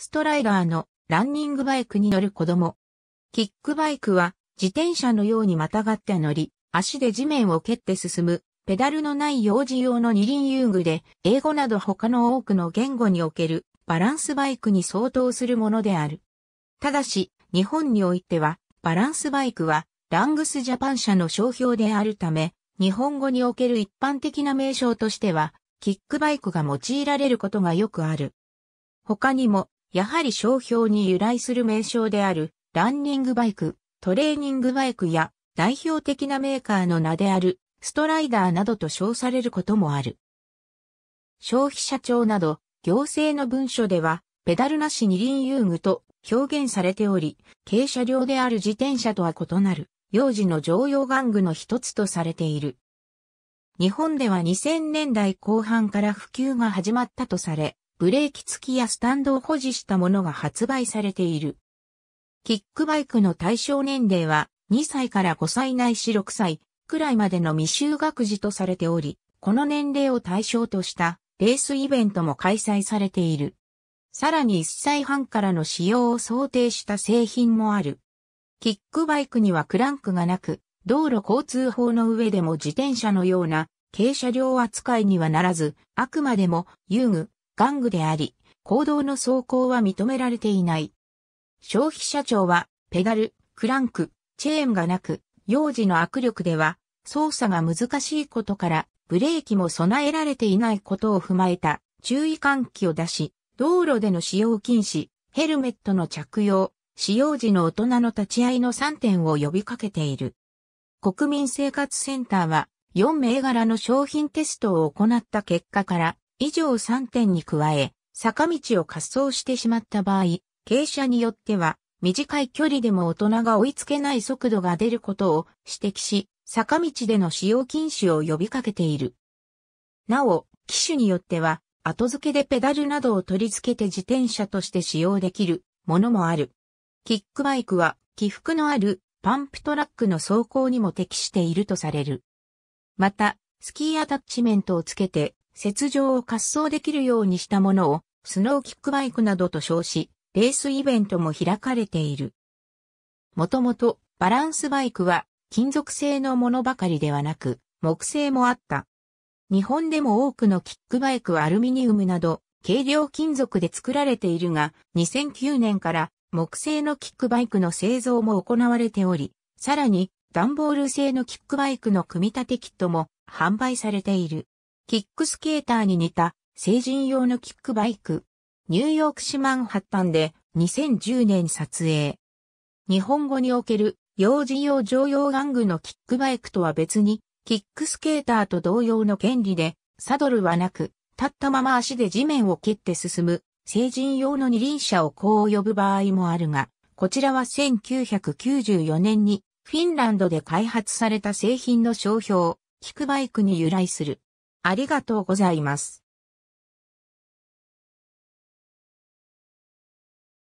ストライダーのランニングバイクに乗る子供。キックバイクは自転車のようにまたがって乗り、足で地面を蹴って進む、ペダルのない幼児用の二輪遊具で、英語など他の多くの言語におけるバランスバイクに相当するものである。ただし、日本においては、バランスバイクは、ラングスジャパン社の商標であるため、日本語における一般的な名称としては、キックバイクが用いられることがよくある。他にも、やはり商標に由来する名称である、ランニングバイク、トレーニングバイクや、代表的なメーカーの名である、ストライダーなどと称されることもある。消費者庁など、行政の文書では、ペダルなし二輪遊具と表現されており、軽車両である自転車とは異なる、幼児の常用玩具の一つとされている。日本では2000年代後半から普及が始まったとされ、ブレーキ付きやスタンドを保持したものが発売されている。キックバイクの対象年齢は2歳から5歳ないし6歳くらいまでの未就学児とされており、この年齢を対象としたレースイベントも開催されている。さらに1歳半からの使用を想定した製品もある。キックバイクにはクランクがなく、道路交通法の上でも自転車のような軽車両扱いにはならず、あくまでも遊具、玩具であり、行動の走行は認められていない。消費者庁は、ペダル、クランク、チェーンがなく、幼児の握力では、操作が難しいことから、ブレーキも備えられていないことを踏まえた注意喚起を出し、道路での使用禁止、ヘルメットの着用、使用時の大人の立ち会いの3点を呼びかけている。国民生活センターは4銘柄の商品テストを行った結果から、以上3点に加え、坂道を滑走してしまった場合、傾斜によっては、短い距離でも大人が追いつけない速度が出ることを指摘し、坂道での使用禁止を呼びかけている。なお、機種によっては、後付けでペダルなどを取り付けて自転車として使用できるものもある。キックバイクは起伏のあるパンプトラックの走行にも適しているとされる。また、スキーアタッチメントをつけて雪上を滑走できるようにしたものを、スノーキックバイクなどと称し、レースイベントも開かれている。もともと、バランスバイクは、金属製のものばかりではなく、木製もあった。日本でも多くのキックバイクはアルミニウムなど、軽量金属で作られているが、2009年から木製のキックバイクの製造も行われており、さらに段ボール製のキックバイクの組み立てキットも販売されている。キックスケーターに似た成人用のキックバイク。ニューヨーク市マンハッタンで2010年撮影。日本語における幼児用常用玩具のキックバイクとは別に、キックスケーターと同様の権利で、サドルはなく、立ったまま足で地面を蹴って進む、成人用の二輪車をこう呼ぶ場合もあるが、こちらは1994年にフィンランドで開発された製品の商標、キックバイクに由来する。ありがとうございます。